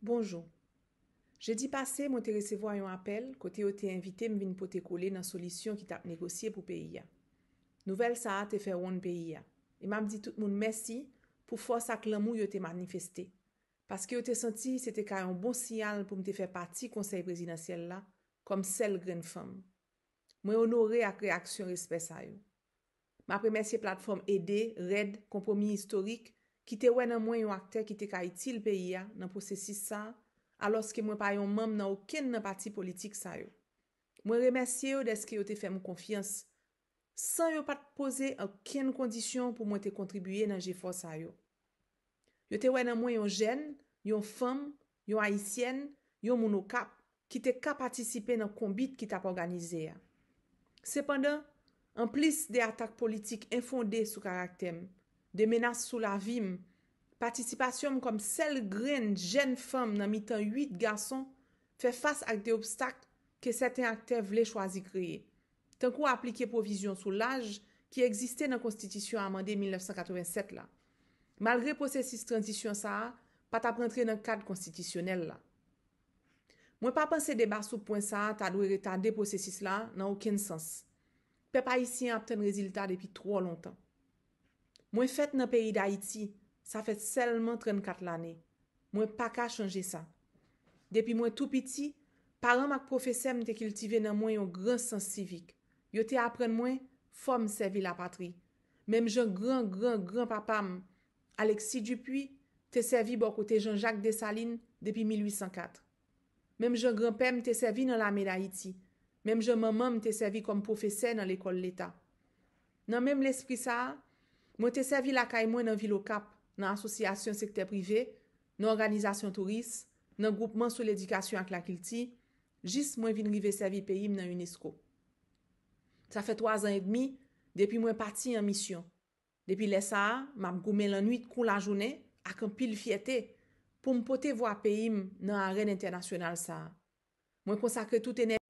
Bonjou, jè di pase mwen te resevo a yon apel kote yo te invite mwen vin pou te kole nan solisyon ki tap negosye pou peyi ya. Nouvel sa a te fe woun peyi ya. E mam di tout moun mèsi pou fòs ak l'amou yo te manifesté. Pask yo te senti se bon te kare an bon sial pou mwen te fe pati konsey prezidansyèl la kom sel gren fèm. Mwen onore ak reaksyon respè sa yo. Ma premèsi e platforme Ede, Red, Kompromis Historik, ki te wè nan mwen yon akter ki te ka itil peyi ya nan prosesi sa, alos ke mwen pa yon mèm nan ouken nan pati politik sa yo. Mwen remersye yo deske yo te fèm konfians, san yo pat pose akken kondisyon pou mwen te kontribuyen nan jefos sa yo. Yo te wè nan mwen yon jen, yon fem, yon haisyen, yon mounokap, ki te ka patisipe nan kombit ki tap organize ya. Sepandan, an plis de atak politik enfonde sou karak tem, De menas sou la vim, patisipasyon kom sel grene jen fem nan mitan 8 gason fe fase ak de obstak ke seten akte vle chwazi kreye. Tan kwa aplike provision sou laj ki eksiste nan konstitisyon amande 1987 la. Malre posesis transisyon sa a, pa ta prentre nan kad konstitisyonel la. Mwen pa pense deba sou poen sa a ta dwe reta de posesis la nan ouken sens. Pe pa isyen apten rezilita depi tro lontan. Mwen fèt nan peri d'Haïti, sa fèt selman 34 l'anè. Mwen pa ka chanje sa. Depi mwen tout piti, param ak professem te kiltive nan mwen yon gran sens sivik. Yo te apren mwen, fòm sevi la patri. Mem jen gran, gran, gran papam, Aleksi Dupuis, te sevi bok ou te jen Jacques Dessalines depi 1804. Mem jen gran pèm te sevi nan l'ami d'Haïti. Mem jen mèm mèm te sevi kon professem nan l'ekol l'Etat. Nan mèm l'esprit sa a, Mwen te sevi lakay mwen nan Vilocap, nan asosyasyon sekte prive, nan organizasyon turis, nan goupman sou l'edikasyon ak la kilti, jis mwen vinrive sevi peyim nan UNESCO. Sa fe 3 an et demi, depi mwen pati an misyon. Depi le SAA, mam goume lan 8 kou la jounen ak an pil fiete pou mpote vwa peyim nan aren internasyonal SAA. Mwen konsakre tout ene...